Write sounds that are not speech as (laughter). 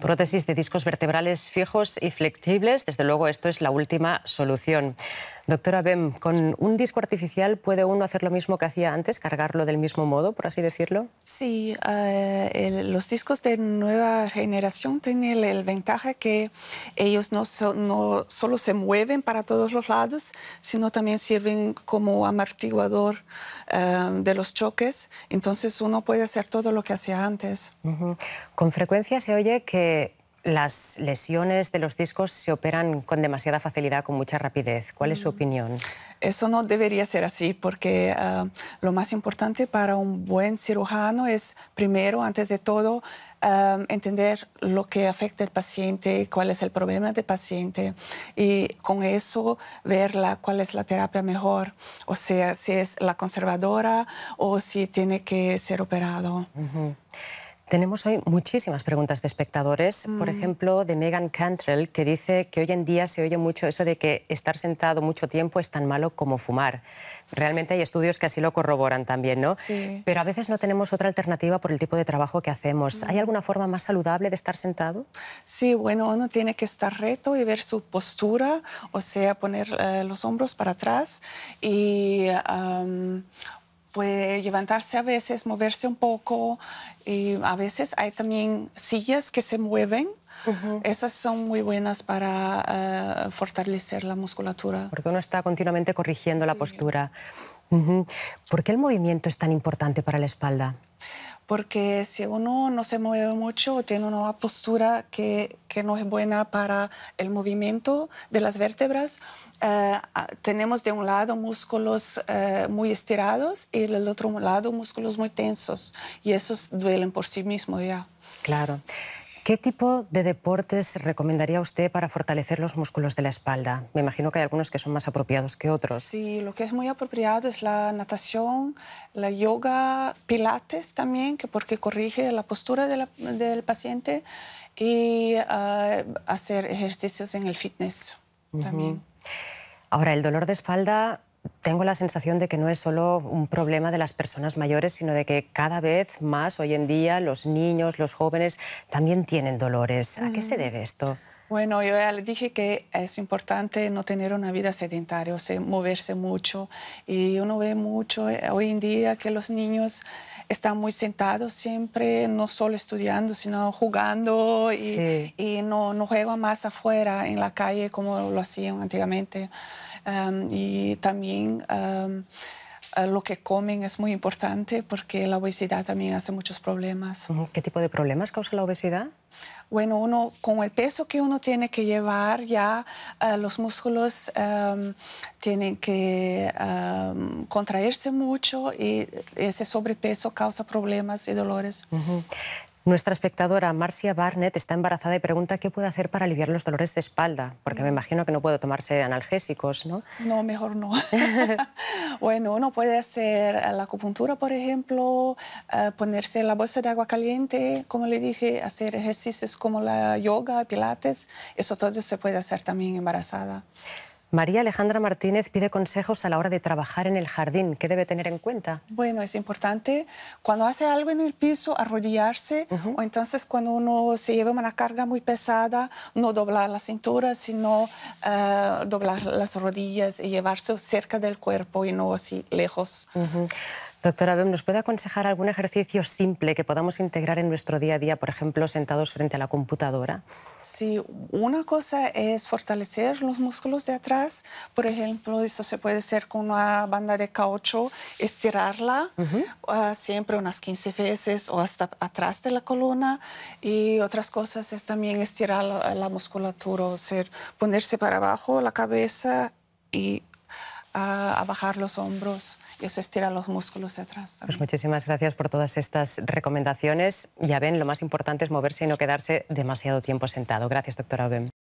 prótesis de discos vertebrales fijos y flexibles. Desde luego, esto es la última solución. Doctora Bem, ¿con un disco artificial puede uno hacer lo mismo que hacía antes, cargarlo del mismo modo, por así decirlo? Sí, eh, los discos de nueva generación tienen el, ventaja que ellos no, solo se mueven para todos los lados, sino también sirven como amortiguador eh, de los choques, entonces uno puede hacer todo lo que hacía antes. Con frecuencia se oye que las lesiones de los discos se operan con demasiada facilidad, con mucha rapidez. ¿Cuál es su mm. opinión? Eso no debería ser así, porque ah, lo más importante para un buen cirujano es, primero, antes de todo, ah, entender lo que afecta al paciente, cuál es el problema del paciente, y con eso ver cuál es la terapia mejor, o sea, si es la conservadora o si tiene que ser operado. Tenemos hoy muchísimas preguntas de espectadores, por mm. ejemplo, de Megan Cantrell, que dice que hoy en día se oye mucho eso de que estar sentado mucho tiempo es tan malo como fumar. Realmente hay estudios que así lo corroboran también, ¿no? Sí. Pero a veces no tenemos otra alternativa por el tipo de trabajo que hacemos. Mm. ¿Hay alguna forma más saludable de estar sentado? Sí, bueno, uno tiene que estar reto y ver su postura, o sea, poner eh, los hombros para atrás y puede levantarse a veces, moverse un poco. Y a veces hay también sillas que se mueven. Esas son muy buenas para eh, fortalecer la musculatura. Porque uno está continuamente corrigiendo la postura. ¿Por qué el movimiento es tan importante para la espalda? porque si uno no se mueve mucho o tiene una postura que, que, no es buena para el movimiento de las vértebras, eh, ah, tenemos de un lado músculos eh, muy estirados y del otro lado músculos muy tensos y esos duelen por sí mismos ya. Claro. ¿Qué tipo de deportes recomendaría usted para fortalecer los músculos de la espalda? Me imagino que hay algunos que son más apropiados que otros. Sí, lo que es muy apropiado es la natación, la yoga, pilates también, que porque corrige la postura del paciente y ah, hacer ejercicios en el fitness también. Ahora, el dolor de espalda tengo la sensación de que no es solo un problema de las personas mayores, sino de que cada vez más hoy en día los niños, los jóvenes también tienen dolores. ¿A qué se mm. debe esto? Bueno, yo ya le dije que es importante no tener una vida sedentaria, o sea, moverse mucho. Y uno ve mucho eh, hoy en día que los niños están muy sentados siempre, no solo estudiando, sino jugando y, y no, no juegan más afuera en la calle como lo hacían antiguamente y también lo que comen es muy importante porque la obesidad también hace muchos problemas. ¿Qué tipo de problemas causa la obesidad? Bueno, uno con el peso que uno tiene que llevar ya los músculos tienen que contraerse mucho y ese sobrepeso causa problemas y dolores. Nuestra espectadora Marcia Barnett está embarazada y pregunta qué puede hacer para aliviar los dolores de espalda, porque me mm. imagino que no puedo tomarse analgésicos, ¿no? No, mejor no. (laughs) (laughs) bueno, uno puede hacer la acupuntura, por ejemplo, eh, ponerse la bolsa de agua caliente, como le dije, hacer ejercicios como la yoga, pilates, eso todo se puede hacer también embarazada. María Alejandra Martínez pide consejos a la hora de trabajar en el jardín. ¿Qué debe tener en cuenta? Bueno, es importante cuando hace algo en el piso, arrodillarse, o entonces cuando uno se lleva una carga muy pesada, no doblar la cintura, sino eh, doblar las rodillas y llevarse cerca del cuerpo y no así lejos. Doctora Bem, ¿nos puede aconsejar algún ejercicio simple que podamos integrar en nuestro día a día, por ejemplo, sentados frente a la computadora? Sí, una cosa es fortalecer los músculos de atrás. Por ejemplo, eso se puede hacer con una banda de caucho, estirarla ah, siempre unas 15 veces o hasta atrás de la columna. Y otras cosas es también estirar la, musculatura, o ser ponerse para abajo la cabeza y a, bajar los hombros y se estira los músculos de atrás. Pues muchísimas gracias por todas estas recomendaciones. Ya ven, lo más importante es moverse y no quedarse demasiado tiempo sentado. Gracias, doctora Obem.